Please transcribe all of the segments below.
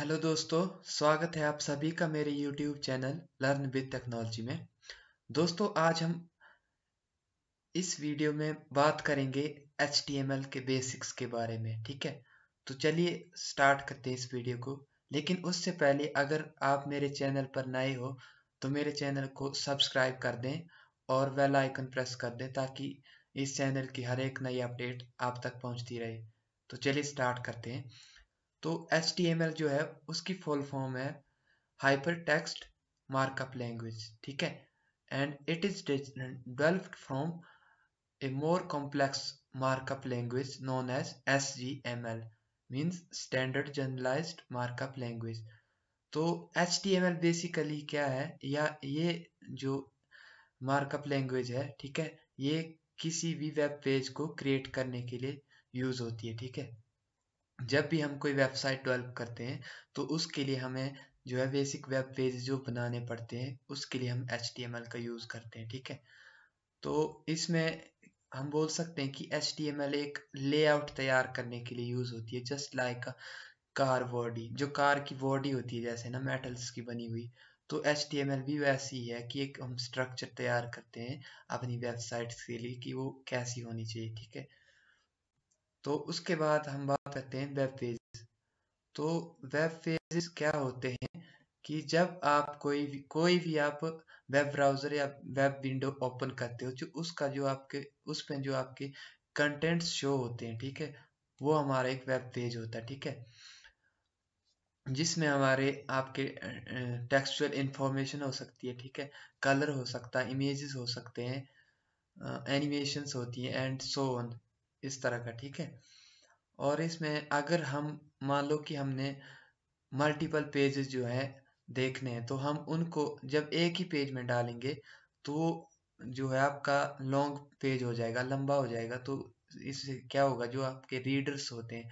hello दोस्तों स्वागत है आप सभी का मेरे YouTube channel learn with technology में दोस्तों आज हम इस वीडियो में बात करेंगे एच के बेसिक्स के बारे में ठीक है तो चलिए स्टार्ट करते हैं इस वीडियो को लेकिन उससे पहले अगर आप मेरे चैनल पर नए हो तो मेरे चैनल को सब्सक्राइब कर दें और वेल आइकन प्रेस कर दें ताकि इस चैनल की हर एक नई अपडेट आप तक पहुंचती रहे तो चलिए स्टार्ट करते हैं तो एच जो है उसकी फुल फॉर्म है हाइपर टेक्स्ट मार्कअप लैंग्वेज ठीक है and it is developed from a more complex markup language known as S G M L means standard generalize markup language तो H T M L basically क्या है या ये जो markup language है ठीक है ये किसी भी वेब पेज को क्रिएट करने के लिए यूज होती है ठीक है जब भी हम कोई वेबसाइट डेवलप करते हैं तो उसके लिए हमें जो है बेसिक वेब पेज जो बनाने पड़ते हैं उसके लिए हम एच का यूज़ करते हैं ठीक है तो इसमें हम बोल सकते हैं कि एच एक लेआउट तैयार करने के लिए यूज़ होती है जस्ट लाइक कार बॉडी जो कार की बॉडी होती है जैसे ना मेटल्स की बनी हुई तो एच भी वैसी ही है कि एक हम स्ट्रक्चर तैयार करते हैं अपनी वेबसाइट्स के लिए कि वो कैसी होनी चाहिए ठीक है तो उसके बाद हम बात करते हैं वेब पेज तो वेब पेजेस क्या होते हैं कि जब आप कोई भी कोई भी आप वेब ब्राउज़र या वेब विंडो ओपन करते हो जो उसका जो आपके उस पर जो आपके कंटेंट्स शो होते हैं ठीक है वो हमारा एक वेब पेज होता है ठीक है जिसमें हमारे आपके टेक्सचुअल इंफॉर्मेशन हो सकती है ठीक है कलर हो सकता है इमेजेस हो सकते हैं एनिमेशंस होती है एंड सो ऑन इस तरह का ठीक है और इसमें अगर हम मान लो कि हमने मल्टीपल पेजेस जो है देखने हैं तो हम उनको जब एक ही पेज में डालेंगे तो जो है आपका लॉन्ग पेज हो जाएगा लंबा हो जाएगा तो इससे क्या होगा जो आपके रीडर्स होते हैं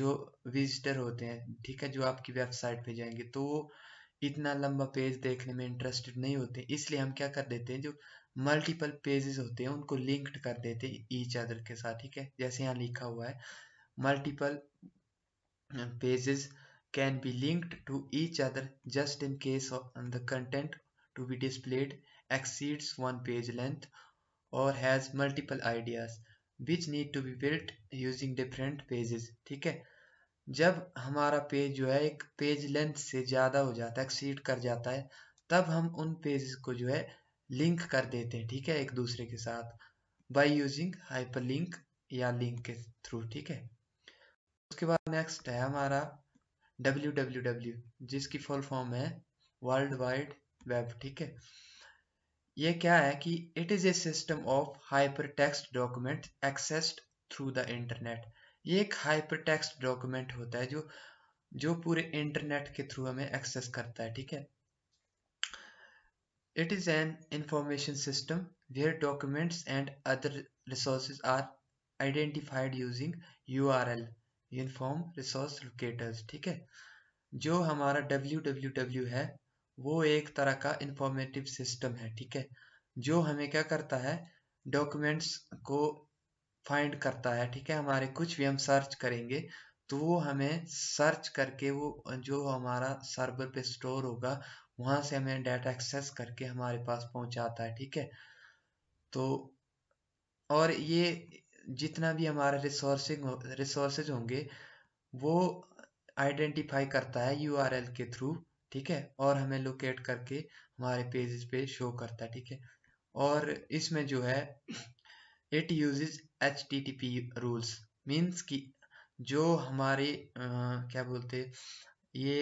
जो विजिटर होते हैं ठीक है जो आपकी वेबसाइट पे जाएंगे तो वो इतना लंबा पेज देखने में इंटरेस्टेड नहीं होते इसलिए हम क्या कर देते हैं जो मल्टीपल पेजेस होते हैं उनको लिंक्ड कर देते हैं ईच अदर के साथ ठीक है जैसे यहाँ लिखा हुआ है multiple pages can be linked to each other just in case of the content to be displayed exceeds one page length और has multiple ideas which need to be built using different pages ठीक है जब हमारा page जो है एक page length से ज़्यादा हो जाता है एक्सीड कर जाता है तब हम उन पेजेस को जो है लिंक कर देते हैं ठीक है एक दूसरे के साथ बाय यूजिंग हाइपरलिंक या लिंक के थ्रू ठीक है उसके बाद नेक्स्ट है हमारा डब्ल्यू डब्ल्यू डब्ल्यू जिसकी फुल फॉर्म है वर्ल्ड वाइड वेब ठीक है ये क्या है कि it is a system of hyper text document accessed through the internet ये एक हाइपर टेक्स्ट डॉक्यूमेंट होता है जो जो पूरे इंटरनेट के थ्रू हमें एक्सेस करता है ठीक है It is an information system where documents and other resources are identified using URL uniform Resource Locators ठीक है जो हमारा www है वो एक तरह का इंफॉर्मेटिव सिस्टम है ठीक है जो हमें क्या करता है डॉक्यूमेंट्स को फाइंड करता है ठीक है हमारे कुछ भी हम सर्च करेंगे तो वो हमें सर्च करके वो जो हमारा सर्वर पे स्टोर होगा वहाँ से हमें डाटा एक्सेस करके हमारे पास पहुँचाता है ठीक है तो और ये जितना भी हमारा रिसोर्सिंग रिसोर्सेज होंगे वो आइडेंटिफाई करता है यू के थ्रू ठीक है और हमें लोकेट करके हमारे पेजेस पे शो करता है ठीक है और इसमें जो है it uses H T T P rules means कि जो हमारे आ, क्या बोलते ये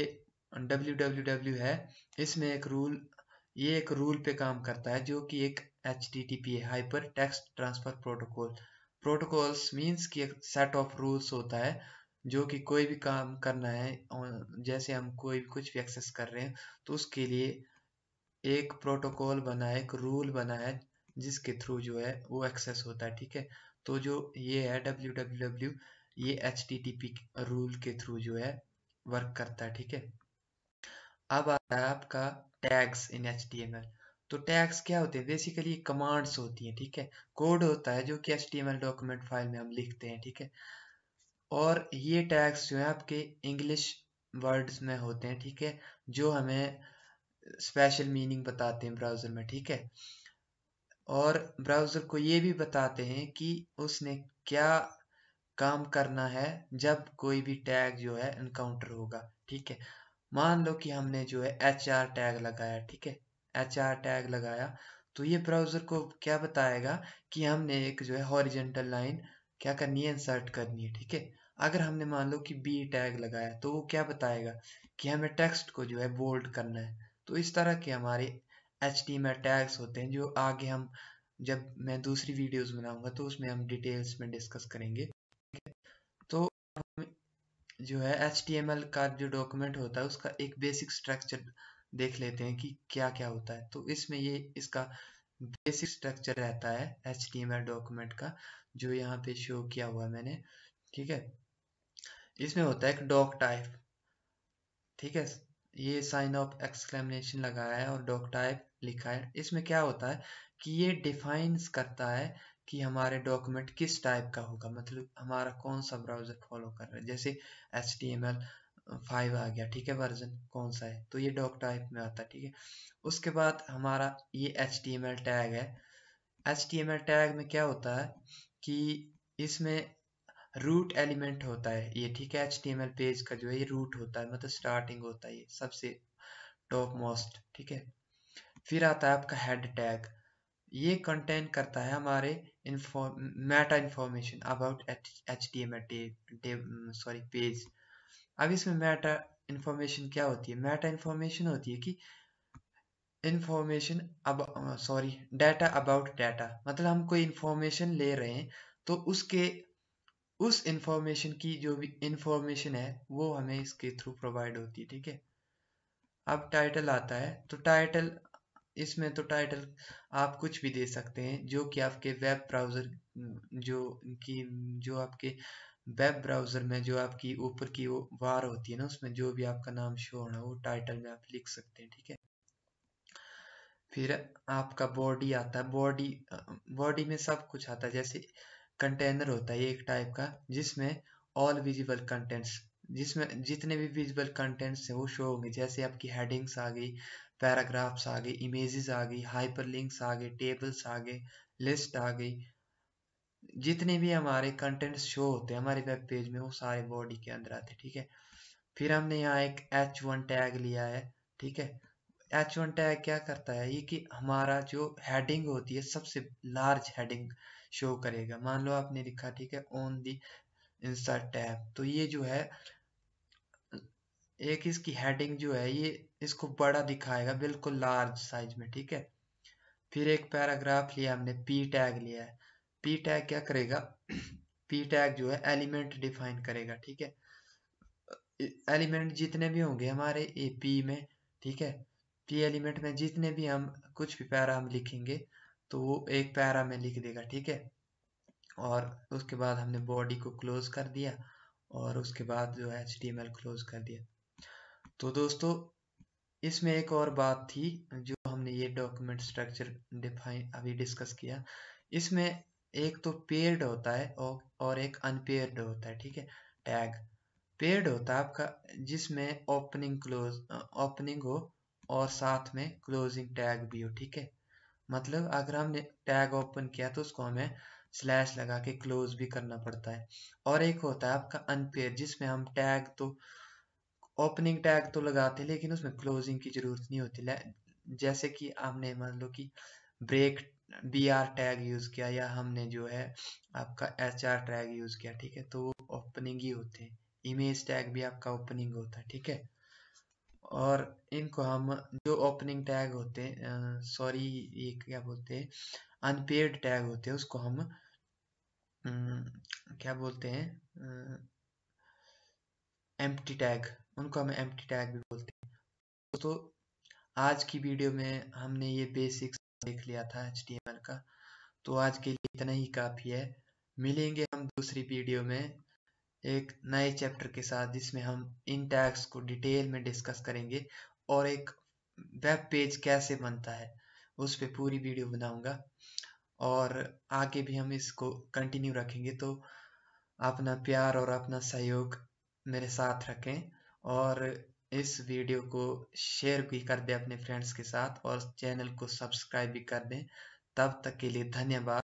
डब्ल्यू डब्ल्यू डब्ल्यू है इसमें एक रूल ये एक रूल पे काम करता है जो कि एक H T T P hyper text transfer protocol protocols means कि एक सेट ऑफ रूल्स होता है जो कि कोई भी काम करना है जैसे हम कोई भी कुछ भी एक्सेस कर रहे हैं तो उसके लिए एक प्रोटोकॉल बना है एक रूल बना है जिसके थ्रू जो है वो एक्सेस होता है ठीक है तो जो ये है डब्ल्यू डब्ल्यू डब्ल्यू ये H T T P rule के थ्रू जो है वर्क करता है ठीक है अब आता है आपका टैग्स इन एच तो टैग्स क्या होते हैं बेसिकली कमांड्स होती हैं ठीक है कोड होता है जो कि एच डॉक्यूमेंट फाइल में हम लिखते हैं ठीक है और ये टैग्स जो है आपके इंग्लिश वर्ड्स में होते हैं ठीक है जो हमें स्पेशल मीनिंग बताते हैं ब्राउज़र में ठीक है और ब्राउज़र को ये भी बताते हैं कि उसने क्या काम करना है जब कोई भी टैग जो है इनकाउंटर होगा ठीक है मान लो कि हमने जो है एच आर टैग लगाया ठीक है एच आर टैग लगाया तो ये ब्राउजर को क्या बताएगा कि हमने एक जो है हॉरिजेंटल लाइन क्या करनी है इंसर्ट करनी है ठीक है अगर हमने मान लो कि बी टैग लगाया तो वो क्या बताएगा कि हमें टेक्स्ट को जो है बोल्ड करना है तो इस तरह के हमारे एच टैग्स होते हैं जो आगे हम जब मैं दूसरी वीडियोस बनाऊंगा तो उसमें हम डिटेल्स में डिस्कस करेंगे जो है एच का जो डॉक्यूमेंट होता है उसका एक बेसिक स्ट्रक्चर देख लेते हैं कि क्या क्या होता है तो इसमें ये इसका बेसिक स्ट्रक्चर रहता है एच डॉक्यूमेंट का जो यहाँ पे शो किया हुआ मैंने ठीक है इसमें होता है एक डॉक टाइप ठीक है ये साइन ऑफ एक्सक्लेमिनेशन लगाया है और डॉक टाइप लिखा है इसमें क्या होता है कि ये डिफाइंस करता है कि हमारे डॉक्यूमेंट किस टाइप का होगा मतलब हमारा कौन सा ब्राउज़र फॉलो कर रहा है जैसे H T M L five आ गया ठीक है वर्जन कौन सा है तो ये डॉक टाइप में आता है ठीक है उसके बाद हमारा ये H T M L tag है H T M L tag में क्या होता है कि इसमें रूट एलिमेंट होता है ये ठीक है H T M L page का जो है ये रूट होता है मतलब स्टार्टिंग होता है ये सबसे टॉप मोस्ट ठीक है फिर आता है आपका हेड टैग ये कंटेन करता है हमारे meta information about H D M sorry page अब इसमें मेटा इंफॉर्मेशन क्या होती है मेटा इंफॉर्मेशन होती है कि इंफॉर्मेशन अब सॉरी डाटा अबाउट डाटा मतलब हम कोई इंफॉर्मेशन ले रहे हैं तो उसके उस इंफॉर्मेशन की जो भी इंफॉर्मेशन है वो हमें इसके थ्रू प्रोवाइड होती है ठीक है अब टाइटल आता है तो टाइटल इसमें तो टाइटल आप कुछ भी दे सकते हैं जो कि आपके वेब ब्राउज़र जो की जो आपके वेब ब्राउज़र में जो आपकी ऊपर की वो वार होती है ना उसमें जो भी आपका नाम शो होना वो टाइटल में आप लिख सकते हैं ठीक है फिर आपका बॉडी आता है बॉडी बॉडी में सब कुछ आता है जैसे कंटेनर होता है एक टाइप का जिसमें ऑल विजिबल कंटेंट्स जिसमें जितने भी विजिबल कंटेंट्स हैं वो शो होंगे जैसे आपकी हेडिंग्स आ गई पैराग्राफ्स आ गए इमेजेस आ गई हाइपर लिंक्स आ गए टेबल्स आ गए लिस्ट आ गई जितने भी हमारे कंटेंट्स शो होते हैं हमारे वेब पेज में वो सारे बॉडी के अंदर आते हैं ठीक है फिर हमने यहाँ एक एच वन टैग लिया है ठीक है एच वन टैग क्या करता है ये कि हमारा जो हेडिंग होती है सबसे लार्ज हेडिंग शो करेगा मान लो आपने लिखा ठीक है ऑन दी इंस्टा टैब तो ये जो है एक इसकी हेडिंग जो है ये इसको बड़ा दिखाएगा बिल्कुल लार्ज साइज में ठीक है फिर एक पैराग्राफ लिया हमने पी टैग लिया है पी टैग क्या करेगा पी टैग जो है एलिमेंट डिफाइन करेगा ठीक है एलिमेंट जितने भी होंगे हमारे ए पी में ठीक है पी एलिमेंट में जितने भी हम कुछ भी पैरा हम लिखेंगे तो वो एक पैरा में लिख देगा ठीक है और उसके बाद हमने बॉडी को क्लोज कर दिया और उसके बाद जो है एच क्लोज कर दिया तो दोस्तों इसमें एक और बात थी जो हमने ये डॉक्यूमेंट स्ट्रक्चर डिफाइन अभी डिस्कस किया इसमें एक तो पेयर्ड होता है और एक अनपेयर्ड होता है ठीक है टैग पेयर्ड होता है आपका जिसमें ओपनिंग क्लोज ओपनिंग हो और साथ में क्लोजिंग टैग भी हो ठीक है मतलब अगर हमने टैग ओपन किया तो उसको हमें स्लैश लगा के क्लोज भी करना पड़ता है और एक होता है आपका अनपेयर जिसमें हम टैग तो ओपनिंग टैग तो लगाते लेकिन उसमें क्लोजिंग की ज़रूरत नहीं होती जैसे कि हमने मान लो कि break B R tag use किया या हमने जो है आपका एच आर टैग यूज़ किया ठीक है तो वो ओपनिंग ही होते हैं इमेज टैग भी आपका ओपनिंग होता है ठीक है और इनको हम जो ओपनिंग टैग होते हैं सॉरी ये क्या बोलते हैं अनपेड टैग होते हैं उसको हम क्या बोलते हैं एम्प्टी टैग उनको हम एम टैग भी बोलते हैं तो आज की वीडियो में हमने ये बेसिक्स देख लिया था एच का तो आज के लिए इतना ही काफ़ी है मिलेंगे हम दूसरी वीडियो में एक नए चैप्टर के साथ जिसमें हम इन टैग्स को डिटेल में डिस्कस करेंगे और एक वेब पेज कैसे बनता है उस पर पूरी वीडियो बनाऊंगा और आगे भी हम इसको कंटिन्यू रखेंगे तो अपना प्यार और अपना सहयोग मेरे साथ रखें और इस वीडियो को शेयर भी कर दें अपने फ्रेंड्स के साथ और चैनल को सब्सक्राइब भी कर दें तब तक के लिए धन्यवाद